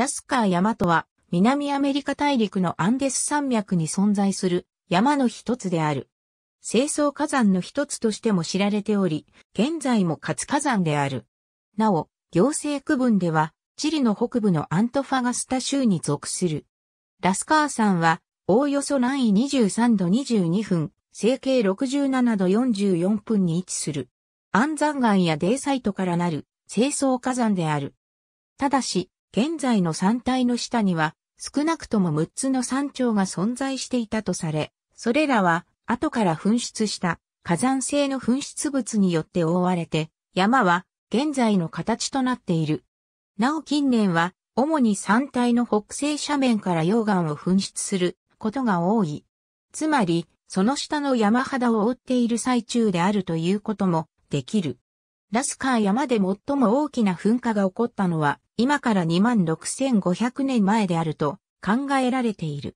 ラスカー山とは、南アメリカ大陸のアンデス山脈に存在する山の一つである。清掃火山の一つとしても知られており、現在も活火山である。なお、行政区分では、チリの北部のアントファガスタ州に属する。ラスカー山は、おおよそ南緯23度22分、整形67度44分に位置する。安山岩やデイサイトからなる、清掃火山である。ただし、現在の山体の下には少なくとも6つの山頂が存在していたとされ、それらは後から噴出した火山性の噴出物によって覆われて、山は現在の形となっている。なお近年は主に山体の北西斜面から溶岩を噴出することが多い。つまり、その下の山肌を覆っている最中であるということもできる。ラスカー山で最も大きな噴火が起こったのは、今から26,500年前であると考えられている。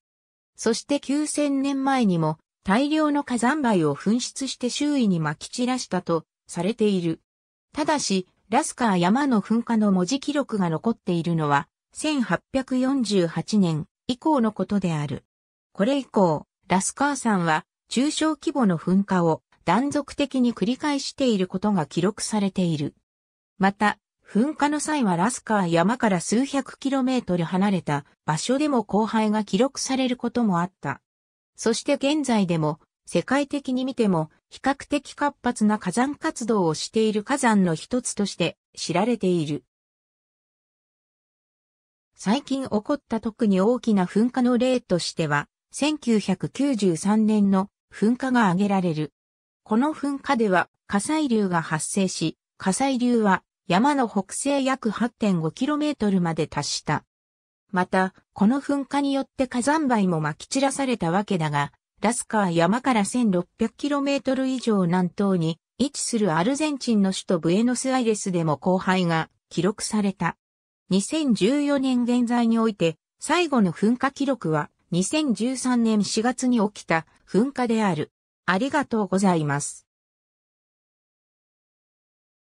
そして9,000年前にも大量の火山灰を噴出して周囲に撒き散らしたとされている。ただし、ラスカー山の噴火の文字記録が残っているのは、1848年以降のことである。これ以降、ラスカー山は中小規模の噴火を断続的に繰り返していることが記録されている。また、噴火の際はラスカー山から数百キロメートル離れた場所でも荒廃が記録されることもあった。そして現在でも世界的に見ても比較的活発な火山活動をしている火山の一つとして知られている。最近起こった特に大きな噴火の例としては1993年の噴火が挙げられる。この噴火では火砕流が発生し、火砕流は山の北西約 8.5km まで達した。また、この噴火によって火山灰も撒き散らされたわけだが、ラスカー山から 1600km 以上南東に位置するアルゼンチンの首都ブエノスアイレスでも荒廃が記録された。2014年現在において最後の噴火記録は2013年4月に起きた噴火である。ありがとうございます。